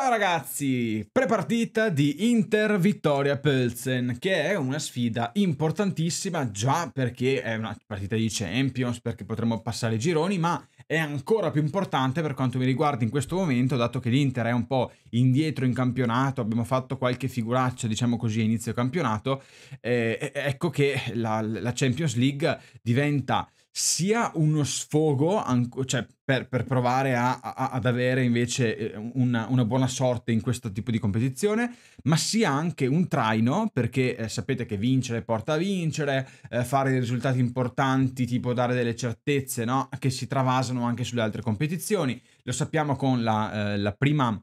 Ciao ragazzi, prepartita di Inter Vittoria Pelzen, che è una sfida importantissima già perché è una partita di Champions, perché potremmo passare i gironi, ma è ancora più importante per quanto mi riguarda in questo momento, dato che l'Inter è un po' indietro in campionato, abbiamo fatto qualche figuraccia, diciamo così, a inizio campionato, eh, ecco che la, la Champions League diventa sia uno sfogo cioè, per, per, provare a, a, ad avere invece eh, una, una, buona sorte in questo tipo di competizione, ma sia anche un traino perché eh, sapete che vincere porta a vincere, eh, fare dei risultati importanti, tipo dare delle certezze no? che si travasano anche sulle altre competizioni. Lo sappiamo con la, eh, la prima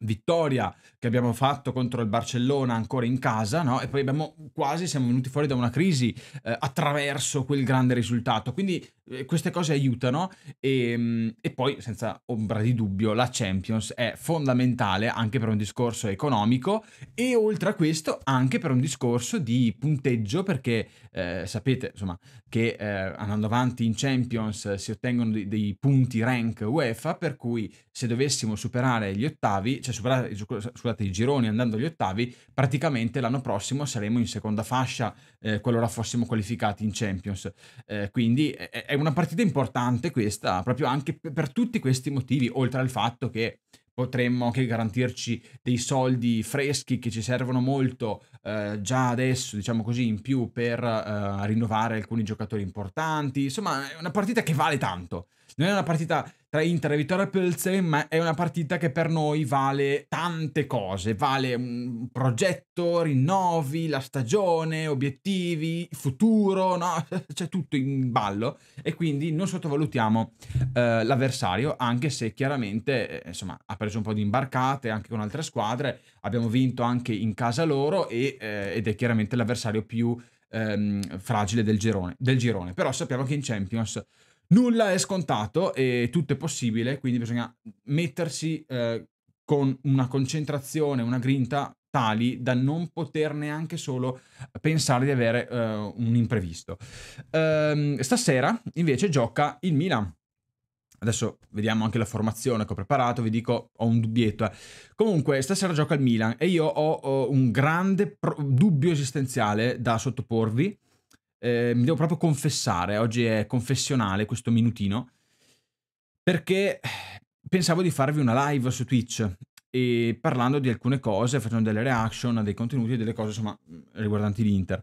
vittoria che abbiamo fatto contro il Barcellona ancora in casa, no? E poi abbiamo quasi siamo venuti fuori da una crisi eh, attraverso quel grande risultato. Quindi eh, queste cose aiutano e, ehm, e, poi senza ombra di dubbio la Champions è fondamentale anche per un discorso economico e oltre a questo anche per un discorso di punteggio perché eh, sapete insomma che eh, andando avanti in Champions eh, si ottengono dei, dei punti rank UEFA per cui se dovessimo superare gli ottavi, cioè superare, superare scusate, i gironi andando agli ottavi, praticamente l'anno prossimo saremo in seconda fascia eh, qualora fossimo qualificati in Champions. Eh, quindi è, è, una partita importante questa, proprio anche per, per tutti questi motivi, oltre al fatto che potremmo anche garantirci dei soldi freschi che ci servono molto eh, già adesso, diciamo così, in più per eh, rinnovare alcuni giocatori importanti. Insomma, è una partita che vale tanto non è una partita tra Inter e Vittoria Pilsen, ma è una partita che per noi vale tante cose, vale un progetto, rinnovi, la stagione, obiettivi, futuro, no? c'è tutto in ballo e quindi non sottovalutiamo eh, l'avversario, anche se chiaramente eh, insomma, ha preso un po' di imbarcate anche con altre squadre, abbiamo vinto anche in casa loro e, eh, ed è chiaramente l'avversario più... Ehm, fragile del girone, del girone, però sappiamo che in Champions nulla è scontato e tutto è possibile, quindi bisogna mettersi eh, con una concentrazione, una grinta tali da non poter neanche solo pensare di avere uh, un imprevisto. Um, stasera invece gioca il Milan. Adesso vediamo anche la formazione che ho preparato, vi dico, ho un dubbietto. Eh. Comunque, stasera gioca il Milan e io ho, ho un grande pro- dubbio esistenziale da sottoporvi eh, mi devo proprio confessare, oggi è confessionale questo minutino, perché pensavo di farvi una live su Twitch e parlando di alcune cose, facendo delle reaction a dei contenuti e delle cose insomma riguardanti l'Inter.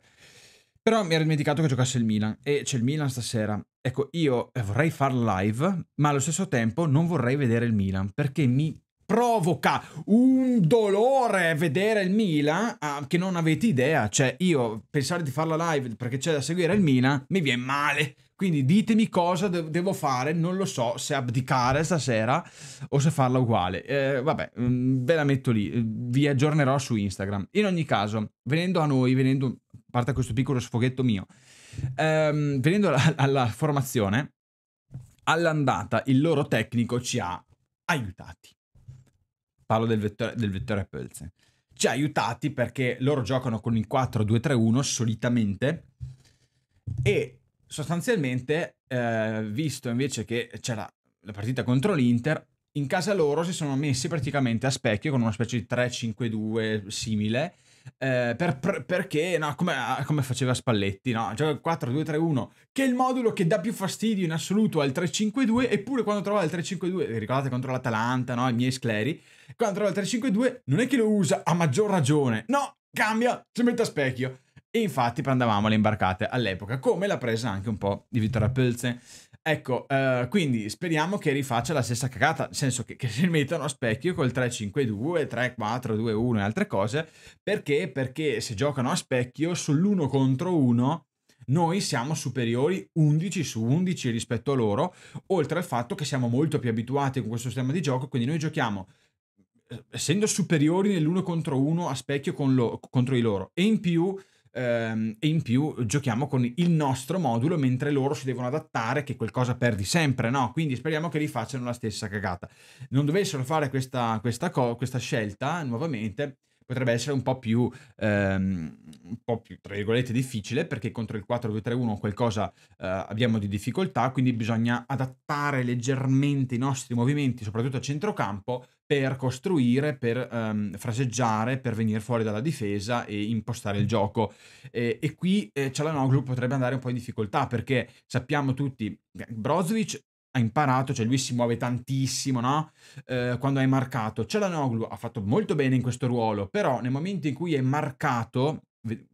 Però mi ero dimenticato che giocasse il Milan e c'è il Milan stasera. Ecco, io vorrei far live, ma allo stesso tempo non vorrei vedere il Milan perché mi provoca un dolore vedere il Milan ah, che non avete idea. Cioè, io pensare di farla live perché c'è da seguire il Milan mi viene male. Quindi ditemi cosa de- devo fare, non lo so se abdicare stasera o se farla uguale. Eh, vabbè, mm, ve la metto lì, eh, vi aggiornerò su Instagram. In ogni caso, venendo a noi, venendo, a parte questo piccolo sfoghetto mio, ehm, venendo alla, alla formazione, all'andata il loro tecnico ci ha aiutati parlo del vettore, del vettore Pölze, ci ha aiutati perché loro giocano con il 4-2-3-1 solitamente e sostanzialmente, eh, visto invece che c'era la partita contro l'Inter, in casa loro si sono messi praticamente a specchio con una specie di 3-5-2 simile eh, per, per, perché, no, come, ah, come, faceva Spalletti, no? Cioè 4-2-3-1, che è il modulo che dà più fastidio in assoluto al 3-5-2, eppure quando trovava il 3-5-2, ricordate contro l'Atalanta, no? I miei scleri, quando trova il 3-5-2 non è che lo usa a maggior ragione, no, cambia, si mette a specchio. E infatti prendevamo le imbarcate all'epoca, come l'ha presa anche un po' di Vittoria Pelze. Ecco, eh, quindi speriamo che rifaccia la stessa cagata, nel senso che, che si mettano a specchio col 3-5-2, 3-4-2-1 e altre cose, perché? Perché se giocano a specchio sull'1 contro 1 noi siamo superiori 11 su 11 rispetto a loro, oltre al fatto che siamo molto più abituati con questo sistema di gioco, quindi noi giochiamo eh, essendo superiori nell'1 contro 1 a specchio lo, contro i loro e in più Ehm, e in più giochiamo con il nostro modulo mentre loro si devono adattare che qualcosa perdi sempre, no? Quindi speriamo che rifacciano la stessa cagata. Non dovessero fare questa, questa, questa scelta nuovamente, potrebbe essere un po' più, ehm, un po più tra virgolette, difficile perché contro il 4-2-3-1 qualcosa eh, abbiamo di difficoltà, quindi bisogna adattare leggermente i nostri movimenti, soprattutto a centrocampo, per costruire, per ehm, fraseggiare, per venire fuori dalla difesa e impostare il gioco. E, e qui eh, Cialanoglu potrebbe andare un po' in difficoltà perché sappiamo tutti, Brozovic ha imparato, cioè lui si muove tantissimo, no? Eh, quando è marcato. Celanoglu ha fatto molto bene in questo ruolo, però nel momento in cui è marcato,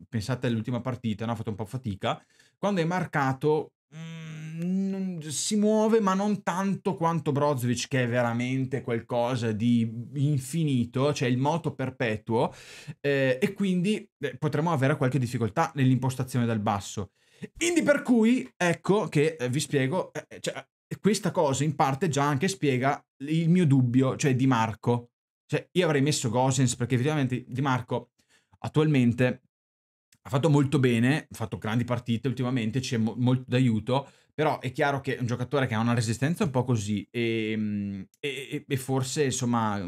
pensate all'ultima partita, no? ha fatto un po' fatica, quando è marcato mh, mm, si muove ma non tanto quanto Brozovic che è veramente qualcosa di infinito, cioè il moto perpetuo eh, e quindi eh, potremmo avere qualche difficoltà nell'impostazione dal basso. Quindi per cui, ecco che eh, vi spiego, eh, cioè, questa cosa in parte già anche spiega il mio dubbio, cioè Di Marco. Cioè, io avrei messo Gosens perché effettivamente Di Marco attualmente ha fatto molto bene, ha fatto grandi partite ultimamente, c'è mo- molto d'aiuto, però è chiaro che è un giocatore che ha una resistenza un po' così ehm, e, e, e forse insomma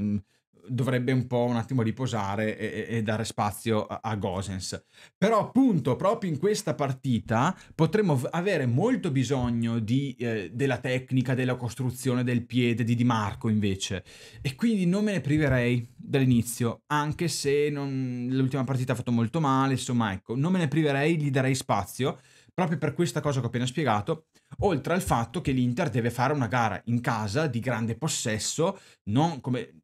dovrebbe un po' un attimo riposare e, e dare spazio a, a, Gosens. Però appunto proprio in questa partita potremmo avere molto bisogno di, eh, della tecnica, della costruzione del piede di Di Marco invece e quindi non me ne priverei dall'inizio, anche se non, l'ultima partita ha fatto molto male, insomma ecco, non me ne priverei, gli darei spazio proprio per questa cosa che ho appena spiegato oltre al fatto che l'Inter deve fare una gara in casa di grande possesso, non come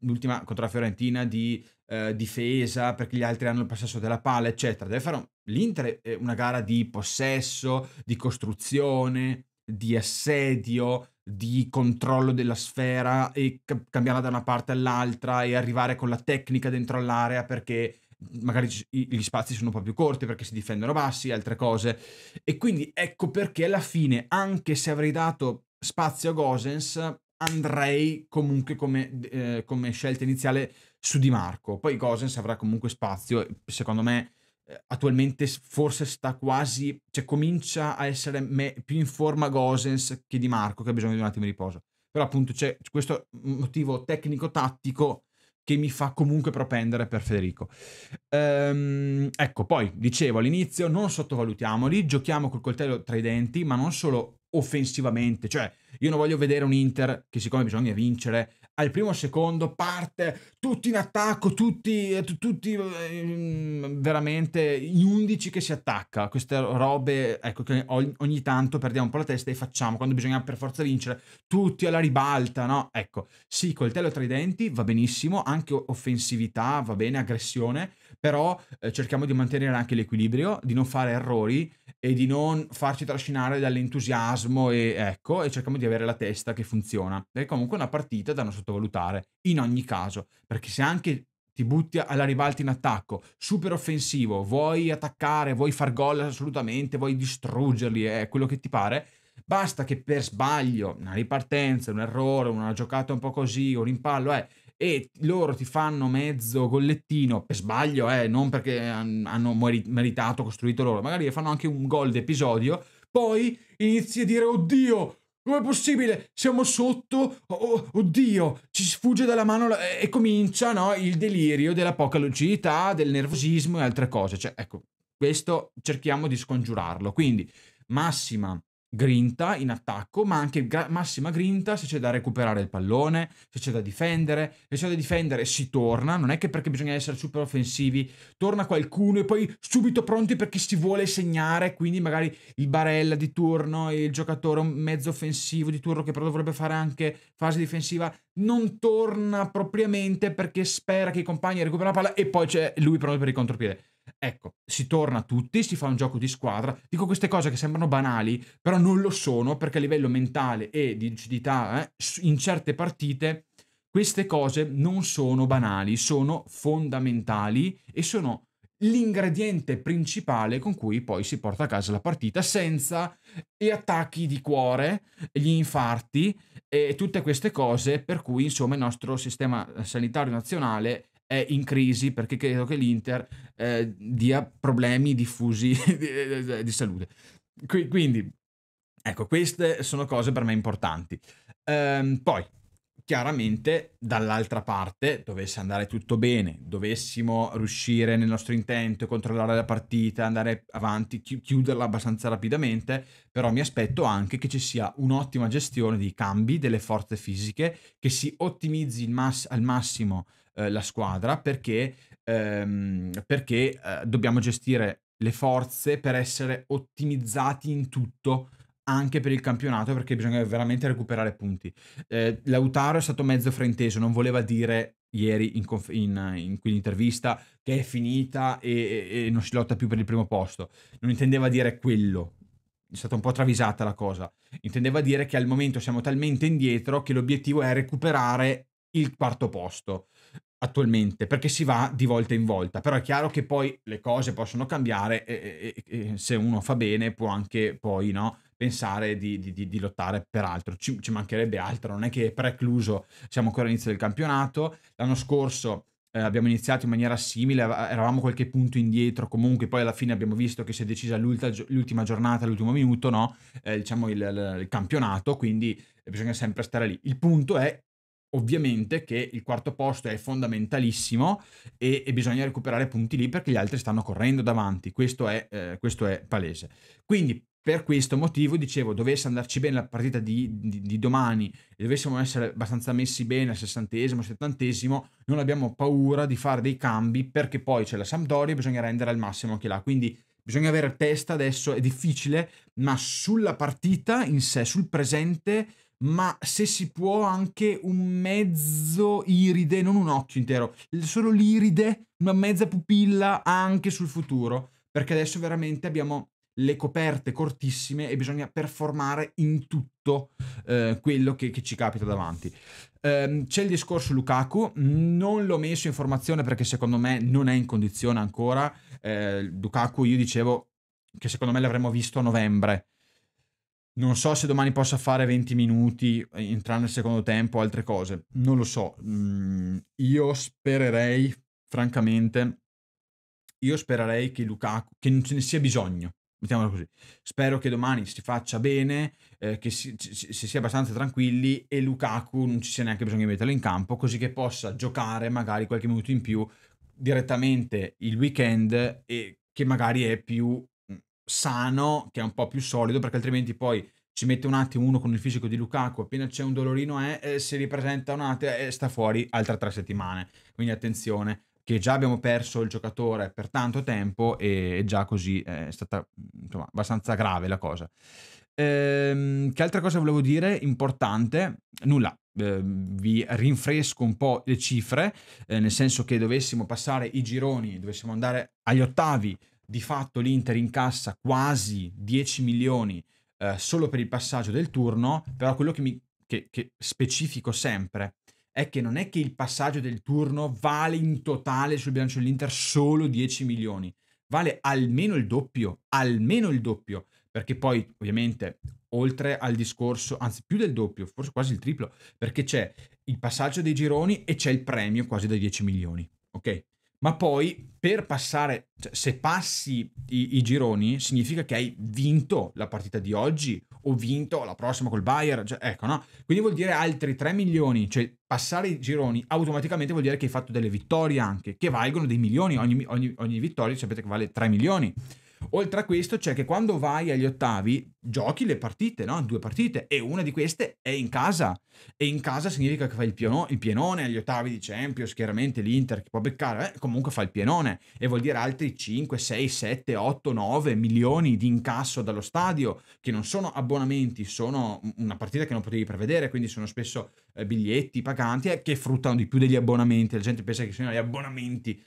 l'ultima contro la Fiorentina di eh, difesa perché gli altri hanno il possesso della palla, eccetera. Deve fare un... l'Inter una gara di possesso, di costruzione, di assedio, di controllo della sfera e cambiarla da una parte all'altra e arrivare con la tecnica dentro all'area perché magari gli spazi sono un po' più corti perché si difendono bassi, altre cose. E quindi ecco perché alla fine, anche se avrei dato spazio a Gosens, andrei comunque come, eh, come scelta iniziale su Di Marco. Poi Gosens avrà comunque spazio, secondo me eh, attualmente forse sta quasi, cioè comincia a essere me, più in forma Gosens che Di Marco, che ha bisogno di un attimo di riposo. Però appunto c'è questo motivo tecnico-tattico che mi fa comunque propendere per Federico. Ehm, ecco, poi dicevo all'inizio, non sottovalutiamoli, giochiamo col coltello tra i denti, ma non solo offensivamente, cioè io non voglio vedere un Inter che siccome bisogna vincere al primo secondo parte tutti in attacco, tutti, eh, tutti eh, mm, veramente in 11 che si attacca, queste robe, ecco che ogni, tanto perdiamo un po' la testa e facciamo quando bisogna per forza vincere, tutti alla ribalta, no? Ecco, sì, coltello tra i denti va benissimo, anche offensività va bene, aggressione, però eh, cerchiamo di mantenere anche l'equilibrio, di non fare errori e di non farci trascinare dall'entusiasmo e ecco, e cerchiamo di avere la testa che funziona. È comunque una partita da una sotto sottovalutare in ogni caso, perché se anche ti butti alla ribalta in attacco, super offensivo, vuoi attaccare, vuoi far gol assolutamente, vuoi distruggerli, è quello che ti pare, basta che per sbaglio, una ripartenza, un errore, una giocata un po' così, un rimpallo, eh, e loro ti fanno mezzo gollettino per sbaglio, eh, non perché hanno meritato, costruito loro, magari fanno anche un gol d'episodio, poi inizi a dire oddio, Com'è possibile? Siamo sotto? Oh, oddio, ci sfugge dalla mano la... e comincia no, il delirio della poca lucidità, del nervosismo e altre cose. Cioè, ecco, questo cerchiamo di scongiurarlo. Quindi, massima grinta in attacco, ma anche gra- massima grinta se c'è da recuperare il pallone, se c'è da difendere, se c'è da difendere si torna, non è che perché bisogna essere super offensivi, torna qualcuno e poi subito pronti perché si vuole segnare, quindi magari il barella di turno, il giocatore mezzo offensivo di turno che però dovrebbe fare anche fase difensiva, non torna propriamente perché spera che i compagni recuperino la palla e poi c'è lui pronto per il contropiede. Ecco, si torna tutti, si fa un gioco di squadra. Dico queste cose che sembrano banali, però non lo sono perché a livello mentale e di lucidità eh, in certe partite queste cose non sono banali, sono fondamentali e sono l'ingrediente principale con cui poi si porta a casa la partita senza gli attacchi di cuore, gli infarti e tutte queste cose per cui insomma il nostro sistema sanitario nazionale è in crisi perché credo che l'Inter eh, dia problemi diffusi di, eh, di, salute. Quindi, ecco, queste sono cose per me importanti. Ehm, poi, chiaramente, dall'altra parte, dovesse andare tutto bene, dovessimo riuscire nel nostro intento, controllare la partita, andare avanti, chiuderla abbastanza rapidamente, però mi aspetto anche che ci sia un'ottima gestione dei cambi, delle forze fisiche, che si ottimizzi mass- al massimo eh, la squadra perché, ehm, perché eh, dobbiamo gestire le forze per essere ottimizzati in tutto anche per il campionato perché bisogna veramente recuperare punti. Eh, Lautaro è stato mezzo frainteso, non voleva dire ieri in, conf- in, in quell'intervista che è finita e, e non si lotta più per il primo posto. Non intendeva dire quello, è stata un po' travisata la cosa. Intendeva dire che al momento siamo talmente indietro che l'obiettivo è recuperare il quarto posto attualmente, perché si va di volta in volta, però è chiaro che poi le cose possono cambiare e, e, e se uno fa bene può anche poi no, pensare di, di, di, di, lottare per altro, ci, ci, mancherebbe altro, non è che è precluso, siamo ancora all'inizio del campionato, l'anno scorso eh, abbiamo iniziato in maniera simile, eravamo qualche punto indietro, comunque poi alla fine abbiamo visto che si è decisa l'ultima giornata, l'ultimo minuto, no? eh, diciamo il, il, il campionato, quindi bisogna sempre stare lì. Il punto è Ovviamente che il quarto posto è fondamentalissimo e, e, bisogna recuperare punti lì perché gli altri stanno correndo davanti, questo è, eh, questo è palese. Quindi per questo motivo, dicevo, dovesse andarci bene la partita di, di, di domani e dovessimo essere abbastanza messi bene al sessantesimo, settantesimo, non abbiamo paura di fare dei cambi perché poi c'è la Sampdoria e bisogna rendere al massimo anche là. Quindi bisogna avere testa adesso, è difficile, ma sulla partita in sé, sul presente ma se si può anche un mezzo iride, non un occhio intero, solo l'iride, una mezza pupilla anche sul futuro, perché adesso veramente abbiamo le coperte cortissime e bisogna performare in tutto eh, quello che, che, ci capita davanti. Eh, c'è il discorso Lukaku, non l'ho messo in formazione perché secondo me non è in condizione ancora. Eh, Lukaku io dicevo che secondo me l'avremmo visto a novembre, non so se domani possa fare 20 minuti, entrare nel secondo tempo, altre cose. Non lo so. Mm, io spererei, francamente, io spererei che Lukaku, che non ce ne sia bisogno. Mettiamolo così. Spero che domani si faccia bene, eh, che si, si, si, sia abbastanza tranquilli e Lukaku non ci sia neanche bisogno di metterlo in campo, così che possa giocare magari qualche minuto in più direttamente il weekend e che magari è più sano, che è un po' più solido, perché altrimenti poi ci mette un attimo uno con il fisico di Lukaku, appena c'è un dolorino eh, eh, si ripresenta un attimo e eh, sta fuori altre tre settimane. Quindi attenzione, che già abbiamo perso il giocatore per tanto tempo e già così eh, è stata insomma, abbastanza grave la cosa. Ehm, che altra cosa volevo dire importante? Nulla, eh, vi rinfresco un po' le cifre, eh, nel senso che dovessimo passare i gironi, dovessimo andare agli ottavi, di fatto l'Inter incassa quasi 10 milioni eh, solo per il passaggio del turno, però quello che, mi, che, che specifico sempre è che non è che il passaggio del turno vale in totale sul bilancio dell'Inter solo 10 milioni, vale almeno il doppio, almeno il doppio, perché poi ovviamente oltre al discorso, anzi più del doppio, forse quasi il triplo, perché c'è il passaggio dei gironi e c'è il premio quasi da 10 milioni, ok? ma poi per passare, cioè, se passi i, i, gironi, significa che hai vinto la partita di oggi o vinto la prossima col Bayern, cioè, ecco, no? Quindi vuol dire altri 3 milioni, cioè passare i gironi automaticamente vuol dire che hai fatto delle vittorie anche, che valgono dei milioni, ogni, ogni, ogni vittoria sapete che vale 3 milioni. Oltre a questo c'è che quando vai agli ottavi giochi le partite, no? due partite, e una di queste è in casa. E in casa significa che fai il, piano, il pienone agli ottavi di Champions, chiaramente l'Inter che può beccare, eh, comunque fa il pienone e vuol dire altri 5, 6, 7, 8, 9 milioni di incasso dallo stadio, che non sono abbonamenti, sono una partita che non potevi prevedere, quindi sono spesso eh, biglietti paganti eh, che fruttano di più degli abbonamenti. La gente pensa che siano gli abbonamenti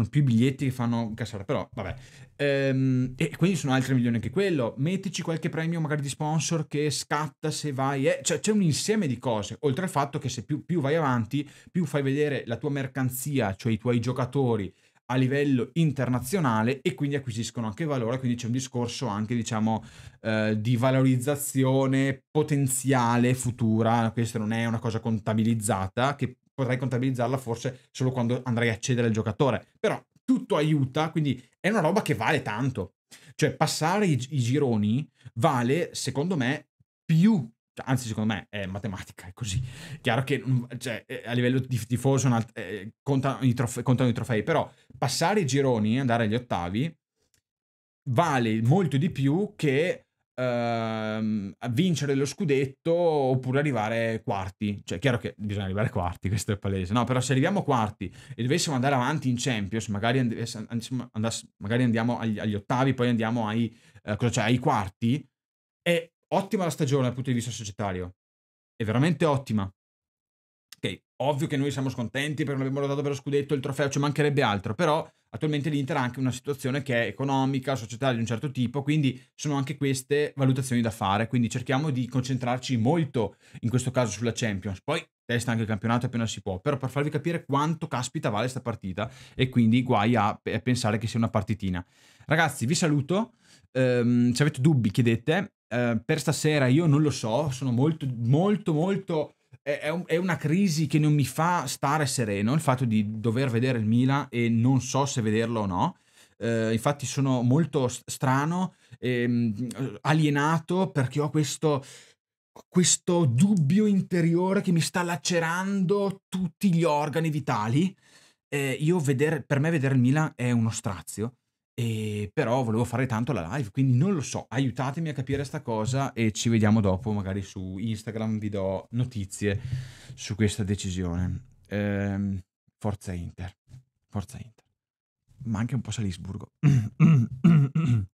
sono più biglietti che fanno incassare, però vabbè. Ehm, e quindi sono altri milioni anche quello. Mettici qualche premio magari di sponsor che scatta se vai... Eh. Cioè c'è un insieme di cose, oltre al fatto che se più, più vai avanti, più fai vedere la tua mercanzia, cioè i tuoi giocatori, a livello internazionale e quindi acquisiscono anche valore, quindi c'è un discorso anche diciamo eh, di valorizzazione potenziale futura, questa non è una cosa contabilizzata che potrai contabilizzarla forse solo quando andrai a cedere al giocatore. Però tutto aiuta, quindi è una roba che vale tanto. Cioè passare i, i gironi vale, secondo me, più cioè, anzi secondo me è matematica, è così. Chiaro che mm, cioè, eh, a livello di tifoso eh, contano, i trofei, contano i trofei, però passare i gironi, andare agli ottavi, vale molto di più che ehm, vincere lo scudetto oppure arrivare quarti. Cioè, chiaro che bisogna arrivare quarti, questo è palese. No, però se arriviamo quarti e dovessimo andare avanti in Champions, magari, and- andass- magari andiamo agli-, agli, ottavi, poi andiamo ai, eh, cioè, ai quarti, è ottima la stagione dal punto di vista societario. È veramente ottima ok, ovvio che noi siamo scontenti perché non abbiamo lottato per lo scudetto, il trofeo, ci mancherebbe altro, però attualmente l'Inter ha anche una situazione che è economica, societaria di un certo tipo, quindi sono anche queste valutazioni da fare, quindi cerchiamo di concentrarci molto in questo caso sulla Champions, poi testa anche il campionato appena si può, però per farvi capire quanto caspita vale questa partita e quindi guai a, pensare che sia una partitina. Ragazzi, vi saluto. Um, se avete dubbi chiedete, Uh, per stasera io non lo so, sono molto molto molto è, un, è, una crisi che non mi fa stare sereno il fatto di dover vedere il Milan e non so se vederlo o no. Eh, infatti sono molto strano, ehm, alienato perché ho questo, questo dubbio interiore che mi sta lacerando tutti gli organi vitali. Eh, io vedere, per me vedere il Milan è uno strazio e però volevo fare tanto la live, quindi non lo so, aiutatemi a capire sta cosa e ci vediamo dopo, magari su Instagram vi do notizie su questa decisione. Ehm, forza Inter, forza Inter, ma anche un po' Salisburgo.